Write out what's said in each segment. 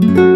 thank you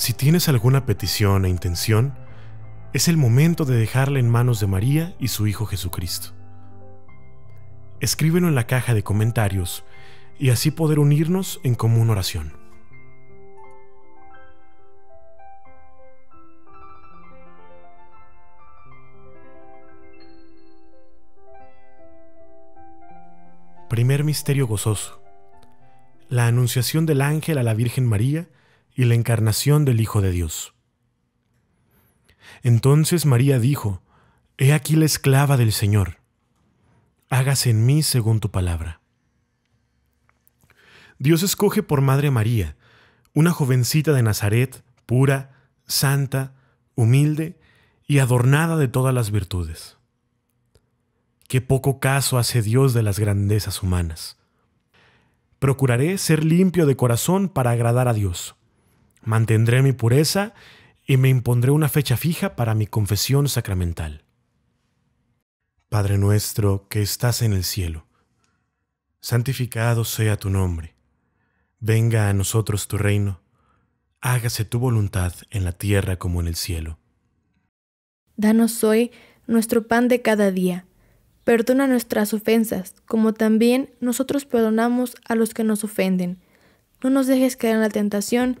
Si tienes alguna petición e intención, es el momento de dejarla en manos de María y su Hijo Jesucristo. Escríbelo en la caja de comentarios y así poder unirnos en común oración. Primer misterio gozoso. La anunciación del ángel a la Virgen María y la encarnación del Hijo de Dios. Entonces María dijo, He aquí la esclava del Señor, hágase en mí según tu palabra. Dios escoge por Madre María, una jovencita de Nazaret, pura, santa, humilde y adornada de todas las virtudes. Qué poco caso hace Dios de las grandezas humanas. Procuraré ser limpio de corazón para agradar a Dios. Mantendré mi pureza y me impondré una fecha fija para mi confesión sacramental. Padre nuestro que estás en el cielo, santificado sea tu nombre. Venga a nosotros tu reino. Hágase tu voluntad en la tierra como en el cielo. Danos hoy nuestro pan de cada día. Perdona nuestras ofensas, como también nosotros perdonamos a los que nos ofenden. No nos dejes caer en la tentación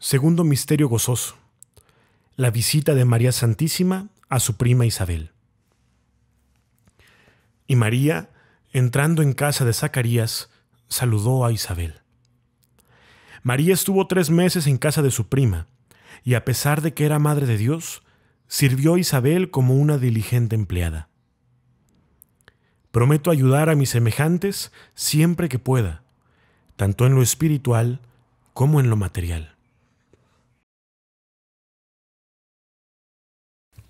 Segundo misterio gozoso. La visita de María Santísima a su prima Isabel. Y María, entrando en casa de Zacarías, saludó a Isabel. María estuvo tres meses en casa de su prima, y a pesar de que era madre de Dios, sirvió a Isabel como una diligente empleada. Prometo ayudar a mis semejantes siempre que pueda, tanto en lo espiritual como en lo material.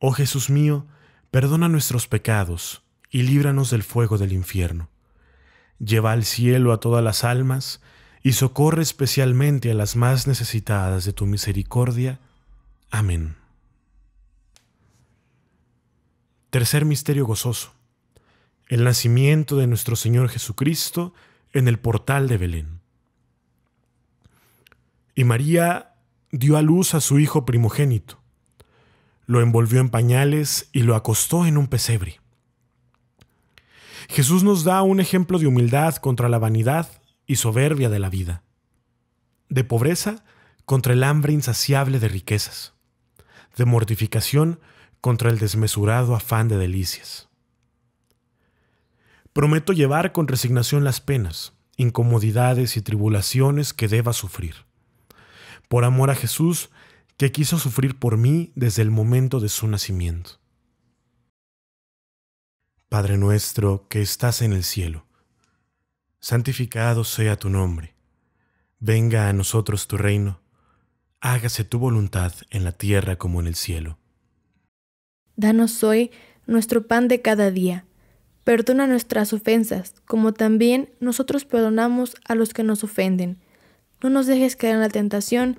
Oh Jesús mío, perdona nuestros pecados y líbranos del fuego del infierno. Lleva al cielo a todas las almas y socorre especialmente a las más necesitadas de tu misericordia. Amén. Tercer misterio gozoso. El nacimiento de nuestro Señor Jesucristo en el portal de Belén. Y María dio a luz a su hijo primogénito lo envolvió en pañales y lo acostó en un pesebre. Jesús nos da un ejemplo de humildad contra la vanidad y soberbia de la vida, de pobreza contra el hambre insaciable de riquezas, de mortificación contra el desmesurado afán de delicias. Prometo llevar con resignación las penas, incomodidades y tribulaciones que deba sufrir. Por amor a Jesús, que quiso sufrir por mí desde el momento de su nacimiento. Padre nuestro que estás en el cielo, santificado sea tu nombre, venga a nosotros tu reino, hágase tu voluntad en la tierra como en el cielo. Danos hoy nuestro pan de cada día, perdona nuestras ofensas, como también nosotros perdonamos a los que nos ofenden. No nos dejes caer en la tentación,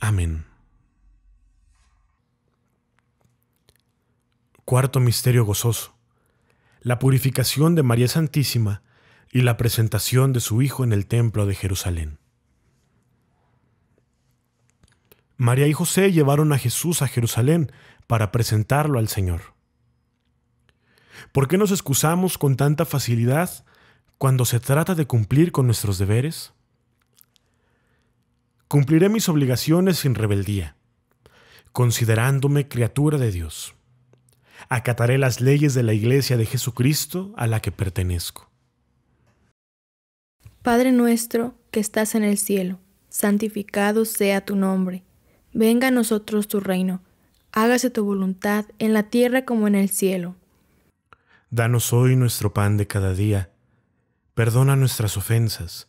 Amén. Cuarto misterio gozoso. La purificación de María Santísima y la presentación de su Hijo en el Templo de Jerusalén. María y José llevaron a Jesús a Jerusalén para presentarlo al Señor. ¿Por qué nos excusamos con tanta facilidad cuando se trata de cumplir con nuestros deberes? Cumpliré mis obligaciones sin rebeldía, considerándome criatura de Dios. Acataré las leyes de la Iglesia de Jesucristo a la que pertenezco. Padre nuestro que estás en el cielo, santificado sea tu nombre. Venga a nosotros tu reino. Hágase tu voluntad en la tierra como en el cielo. Danos hoy nuestro pan de cada día. Perdona nuestras ofensas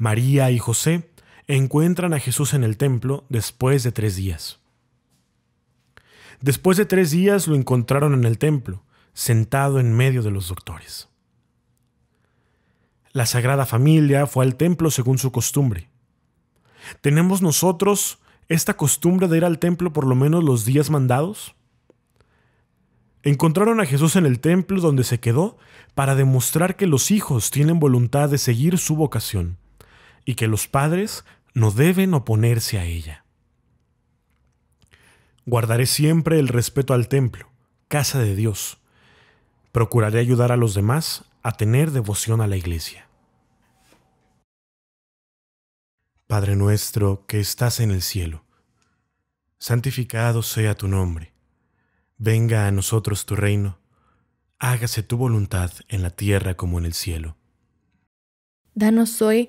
María y José encuentran a Jesús en el templo después de tres días. Después de tres días lo encontraron en el templo, sentado en medio de los doctores. La Sagrada Familia fue al templo según su costumbre. ¿Tenemos nosotros esta costumbre de ir al templo por lo menos los días mandados? Encontraron a Jesús en el templo donde se quedó para demostrar que los hijos tienen voluntad de seguir su vocación y que los padres no deben oponerse a ella. Guardaré siempre el respeto al templo, casa de Dios. Procuraré ayudar a los demás a tener devoción a la iglesia. Padre nuestro que estás en el cielo, santificado sea tu nombre. Venga a nosotros tu reino. Hágase tu voluntad en la tierra como en el cielo. Danos hoy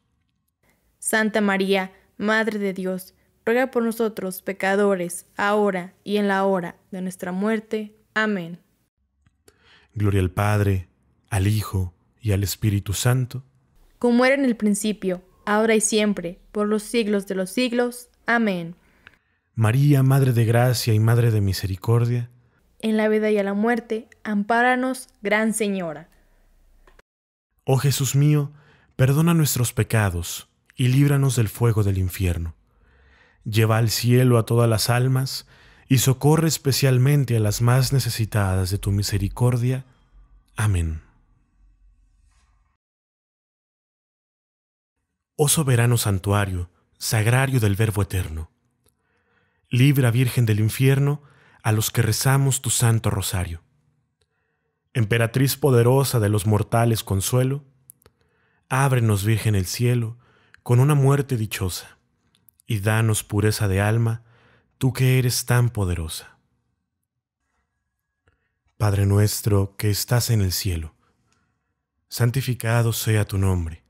Santa María, Madre de Dios, ruega por nosotros pecadores, ahora y en la hora de nuestra muerte. Amén. Gloria al Padre, al Hijo y al Espíritu Santo. Como era en el principio, ahora y siempre, por los siglos de los siglos. Amén. María, Madre de Gracia y Madre de Misericordia, en la vida y a la muerte, ampáranos, Gran Señora. Oh Jesús mío, perdona nuestros pecados y líbranos del fuego del infierno. Lleva al cielo a todas las almas, y socorre especialmente a las más necesitadas de tu misericordia. Amén. Oh soberano santuario, sagrario del Verbo Eterno, libra Virgen del infierno a los que rezamos tu santo rosario. Emperatriz poderosa de los mortales consuelo, ábrenos Virgen el cielo, con una muerte dichosa, y danos pureza de alma, tú que eres tan poderosa. Padre nuestro que estás en el cielo, santificado sea tu nombre,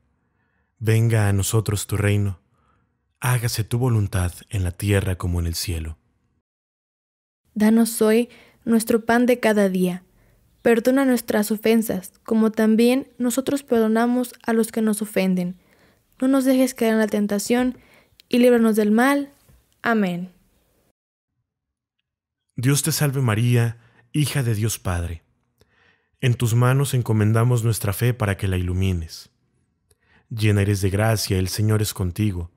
venga a nosotros tu reino, hágase tu voluntad en la tierra como en el cielo. Danos hoy nuestro pan de cada día. Perdona nuestras ofensas, como también nosotros perdonamos a los que nos ofenden no nos dejes caer en la tentación, y líbranos del mal. Amén. Dios te salve María, hija de Dios Padre. En tus manos encomendamos nuestra fe para que la ilumines. Llena eres de gracia, el Señor es contigo.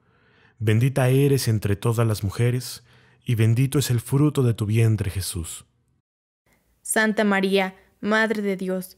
Bendita eres entre todas las mujeres, y bendito es el fruto de tu vientre Jesús. Santa María, Madre de Dios,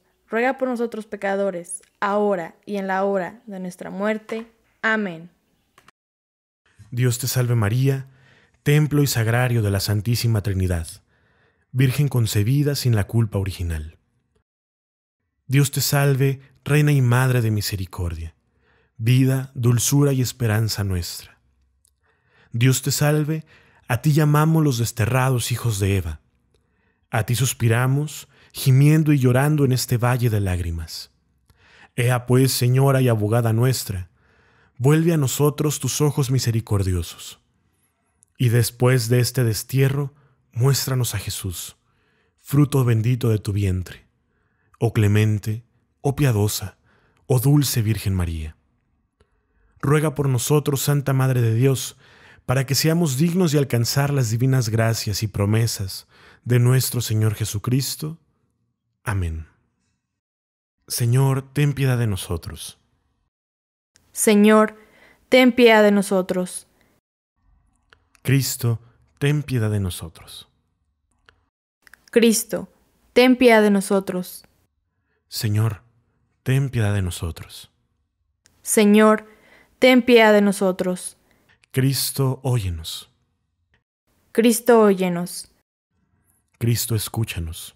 ruega por nosotros pecadores, ahora y en la hora de nuestra muerte. Amén. Dios te salve María, templo y sagrario de la Santísima Trinidad, Virgen concebida sin la culpa original. Dios te salve, Reina y Madre de Misericordia, vida, dulzura y esperanza nuestra. Dios te salve, a ti llamamos los desterrados hijos de Eva. A ti suspiramos, gimiendo y llorando en este valle de lágrimas. Ea pues, Señora y abogada nuestra, vuelve a nosotros tus ojos misericordiosos. Y después de este destierro, muéstranos a Jesús, fruto bendito de tu vientre. Oh clemente, oh piadosa, oh dulce Virgen María. Ruega por nosotros, Santa Madre de Dios, para que seamos dignos de alcanzar las divinas gracias y promesas de nuestro Señor Jesucristo. Amén. Señor, ten piedad de nosotros. Señor, ten piedad de nosotros. Cristo, ten piedad de nosotros. Cristo, ten piedad de nosotros. Señor, ten piedad de nosotros. Señor, ten piedad de nosotros. Cristo, óyenos. Cristo, óyenos. Cristo, escúchanos.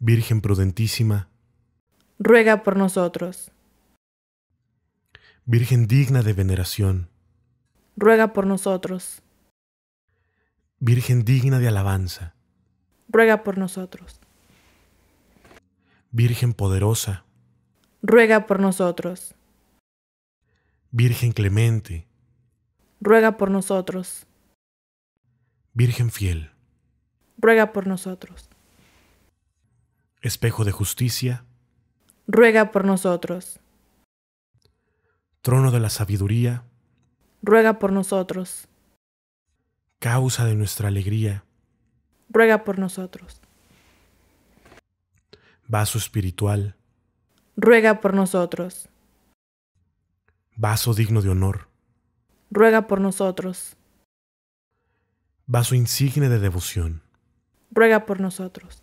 Virgen prudentísima, ruega por nosotros. Virgen digna de veneración, ruega por nosotros. Virgen digna de alabanza, ruega por nosotros. Virgen poderosa, ruega por nosotros. Virgen clemente, ruega por nosotros. Virgen fiel, ruega por nosotros. Espejo de justicia, ruega por nosotros. Trono de la sabiduría, ruega por nosotros. Causa de nuestra alegría, ruega por nosotros. Vaso espiritual, ruega por nosotros. Vaso digno de honor, ruega por nosotros. Vaso insigne de devoción, ruega por nosotros.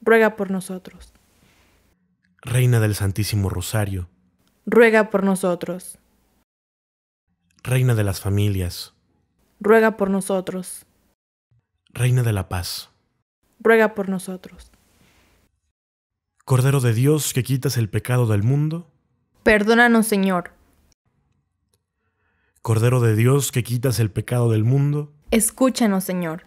ruega por nosotros. Reina del Santísimo Rosario, ruega por nosotros. Reina de las familias, ruega por nosotros. Reina de la paz, ruega por nosotros. Cordero de Dios que quitas el pecado del mundo, perdónanos Señor. Cordero de Dios que quitas el pecado del mundo, escúchanos Señor.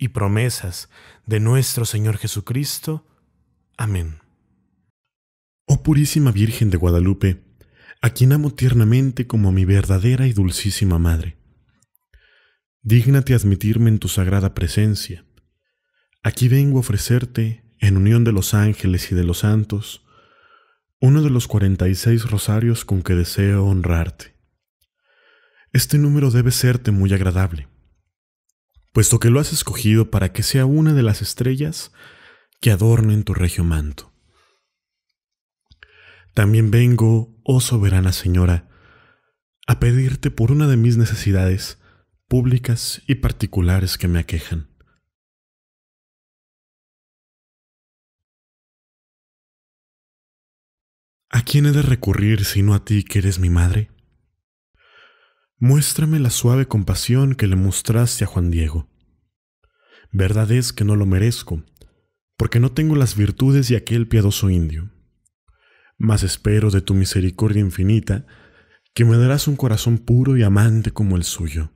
y promesas de nuestro Señor Jesucristo. Amén. Oh purísima Virgen de Guadalupe, a quien amo tiernamente como a mi verdadera y dulcísima Madre, dígnate admitirme en tu sagrada presencia. Aquí vengo a ofrecerte, en unión de los ángeles y de los santos, uno de los cuarenta y seis rosarios con que deseo honrarte. Este número debe serte muy agradable puesto que lo has escogido para que sea una de las estrellas que adornen tu regio manto. También vengo, oh soberana señora, a pedirte por una de mis necesidades públicas y particulares que me aquejan. ¿A quién he de recurrir sino a ti que eres mi madre? Muéstrame la suave compasión que le mostraste a Juan Diego. Verdad es que no lo merezco, porque no tengo las virtudes de aquel piadoso indio. Mas espero de tu misericordia infinita que me darás un corazón puro y amante como el suyo.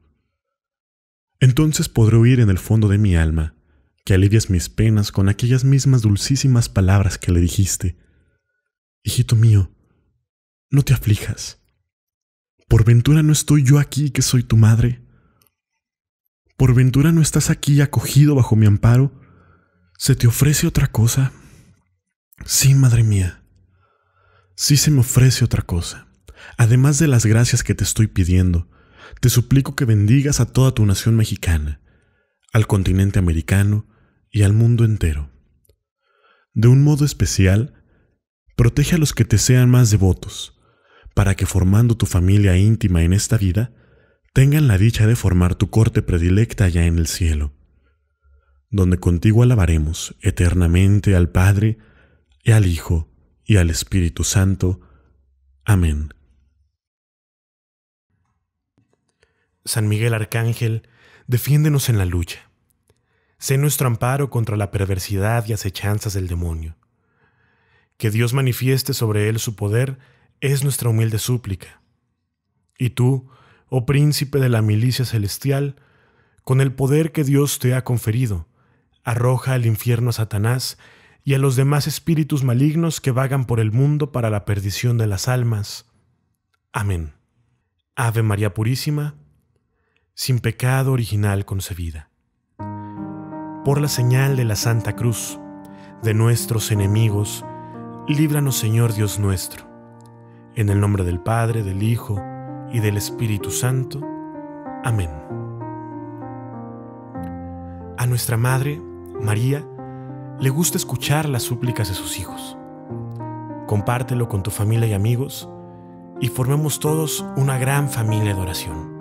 Entonces podré oír en el fondo de mi alma que alivias mis penas con aquellas mismas dulcísimas palabras que le dijiste. Hijito mío, no te aflijas. ¿Por ventura no estoy yo aquí que soy tu madre? ¿Por ventura no estás aquí acogido bajo mi amparo? ¿Se te ofrece otra cosa? Sí, madre mía. Sí se me ofrece otra cosa. Además de las gracias que te estoy pidiendo, te suplico que bendigas a toda tu nación mexicana, al continente americano y al mundo entero. De un modo especial, protege a los que te sean más devotos, para que formando tu familia íntima en esta vida, tengan la dicha de formar tu corte predilecta allá en el cielo, donde contigo alabaremos eternamente al Padre, y al Hijo, y al Espíritu Santo. Amén. San Miguel Arcángel, defiéndenos en la lucha. Sé nuestro amparo contra la perversidad y acechanzas del demonio. Que Dios manifieste sobre él su poder, es nuestra humilde súplica. Y tú, oh príncipe de la milicia celestial, con el poder que Dios te ha conferido, arroja al infierno a Satanás y a los demás espíritus malignos que vagan por el mundo para la perdición de las almas. Amén. Ave María Purísima, sin pecado original concebida. Por la señal de la Santa Cruz, de nuestros enemigos, líbranos Señor Dios nuestro. En el nombre del Padre, del Hijo y del Espíritu Santo. Amén. A nuestra Madre, María, le gusta escuchar las súplicas de sus hijos. Compártelo con tu familia y amigos y formemos todos una gran familia de oración.